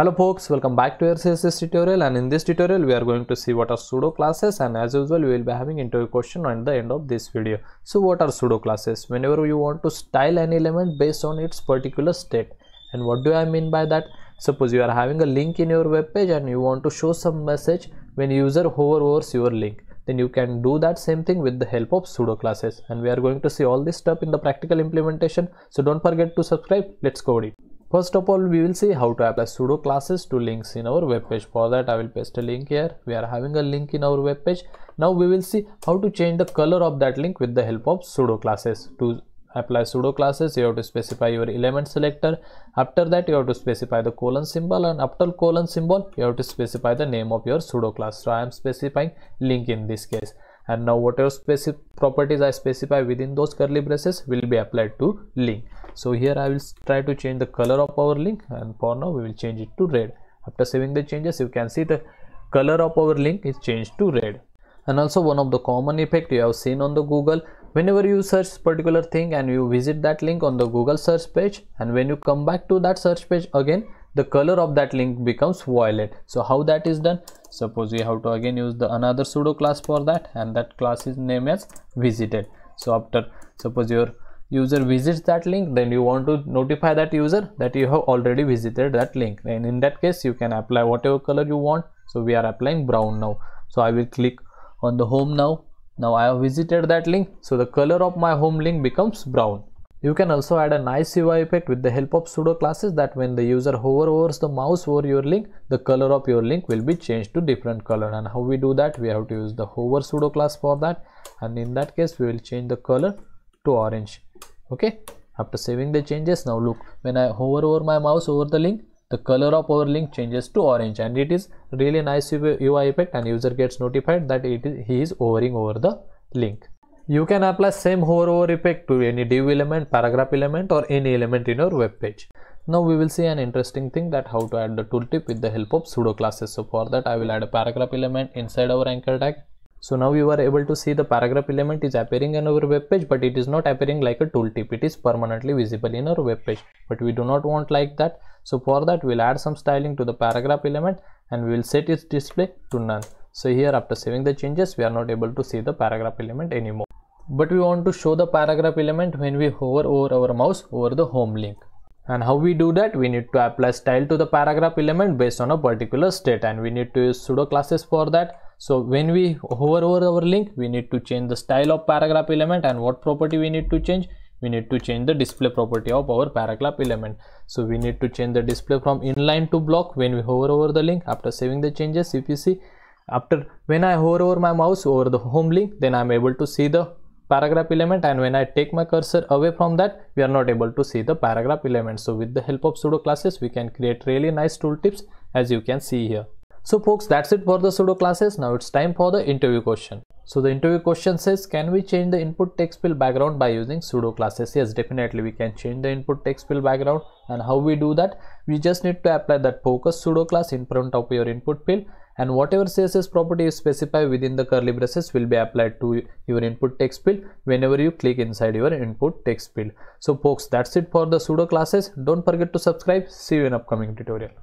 hello folks welcome back to CSS tutorial and in this tutorial we are going to see what are pseudo classes and as usual we will be having interview question at the end of this video so what are pseudo classes whenever you want to style an element based on its particular state and what do i mean by that suppose you are having a link in your web page and you want to show some message when user hover over your link then you can do that same thing with the help of pseudo classes and we are going to see all this stuff in the practical implementation so don't forget to subscribe let's code it First of all, we will see how to apply pseudo classes to links in our web page. For that, I will paste a link here. We are having a link in our web page. Now we will see how to change the color of that link with the help of pseudo classes. To apply pseudo classes, you have to specify your element selector. After that, you have to specify the colon symbol and after colon symbol, you have to specify the name of your pseudo class. So I am specifying link in this case. And now whatever specific properties I specify within those curly braces will be applied to link so here i will try to change the color of our link and for now we will change it to red after saving the changes you can see the color of our link is changed to red and also one of the common effect you have seen on the google whenever you search particular thing and you visit that link on the google search page and when you come back to that search page again the color of that link becomes violet so how that is done suppose you have to again use the another pseudo class for that and that class is named as visited so after suppose your user visits that link then you want to notify that user that you have already visited that link and in that case you can apply whatever color you want so we are applying brown now so i will click on the home now now i have visited that link so the color of my home link becomes brown you can also add a nice UI effect with the help of pseudo classes that when the user hover over the mouse over your link, the color of your link will be changed to different color. And how we do that? We have to use the hover pseudo class for that. And in that case, we will change the color to orange okay after saving the changes now look when i hover over my mouse over the link the color of our link changes to orange and it is really nice ui effect and user gets notified that it is he is hovering over the link you can apply same hover over effect to any div element paragraph element or any element in your web page now we will see an interesting thing that how to add the tooltip with the help of pseudo classes so for that i will add a paragraph element inside our anchor tag so now you are able to see the paragraph element is appearing in our web page, but it is not appearing like a tooltip. It is permanently visible in our web page, but we do not want like that. So for that, we'll add some styling to the paragraph element and we will set its display to none. So here after saving the changes, we are not able to see the paragraph element anymore. But we want to show the paragraph element when we hover over our mouse over the home link. And how we do that? We need to apply style to the paragraph element based on a particular state and we need to use pseudo classes for that so when we hover over our link we need to change the style of paragraph element and what property we need to change we need to change the display property of our paragraph element so we need to change the display from inline to block when we hover over the link after saving the changes if you see after when i hover over my mouse over the home link then i'm able to see the paragraph element and when i take my cursor away from that we are not able to see the paragraph element so with the help of pseudo classes we can create really nice tooltips as you can see here so folks, that's it for the pseudo classes. Now it's time for the interview question. So the interview question says, can we change the input text field background by using pseudo classes? Yes, definitely we can change the input text field background. And how we do that? We just need to apply that focus pseudo class in front of your input field and whatever CSS property you specify within the curly braces will be applied to your input text field whenever you click inside your input text field. So folks, that's it for the pseudo classes. Don't forget to subscribe. See you in upcoming tutorial.